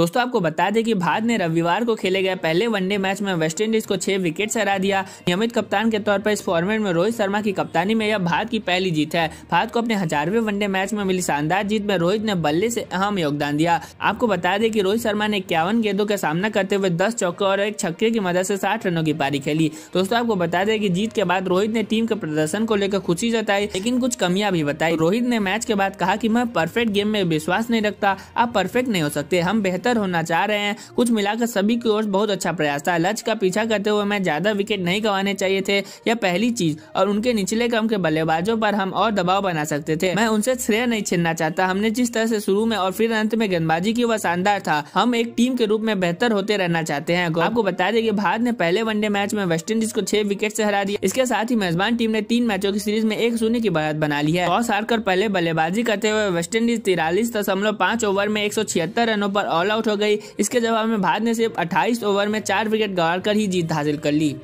दोस्तों आपको बता दें कि भारत ने रविवार को खेले गए पहले वनडे मैच में वेस्टइंडीज को छह विकेट से हरा दिया नियमित कप्तान के तौर पर इस फॉर्मेट में रोहित शर्मा की कप्तानी में यह भारत की पहली जीत है भारत को अपने हजारवे वनडे मैच में मिली शानदार जीत में रोहित ने बल्ले से अहम योगदान दिया आपको बता दें कि रोहित शर्मा ने इक्यावन गेंदों का सामना करते हुए दस चौके और एक छक्के की मदद से साठ रनों की पारी खेली दोस्तों आपको बता दें की जीत के बाद रोहित ने टीम के प्रदर्शन को लेकर खुशी जताई लेकिन कुछ कमियां भी बताई रोहित ने मैच के बाद कहा की मैं परफेक्ट गेम में विश्वास नहीं रखता आप परफेक्ट नहीं हो सकते हम बेहतर बेहतर होना चाह रहे हैं कुछ मिलाकर सभी की ओर बहुत अच्छा प्रयास था लच का पीछा करते हुए मैं ज्यादा विकेट नहीं गंवाने चाहिए थे यह पहली चीज और उनके निचले क्रम के बल्लेबाजों पर हम और दबाव बना सकते थे मैं उनसे श्रेय नहीं छीनना चाहता हमने जिस तरह से शुरू में और फिर अंत में गेंदबाजी की वह शानदार था हम एक टीम के रूप में बेहतर होते रहना चाहते हैं आपको बता दें कि भारत ने पहले वनडे मैच में वेस्ट इंडीज को छह विकेट से हरा दिया इसके साथ ही मेजबान टीम ने तीन मैचों की सीरीज में एक शून्य की बढ़त बना ली है टॉस कर पहले बल्लेबाजी करते हुए वेस्ट इंडीज तिरालीस दशमलव पांच ओवर में एक रनों पर ऑल आउट हो गई इसके जवाब में भारत ने सिर्फ अट्ठाईस ओवर में चार विकेट गंवाकर ही जीत हासिल कर ली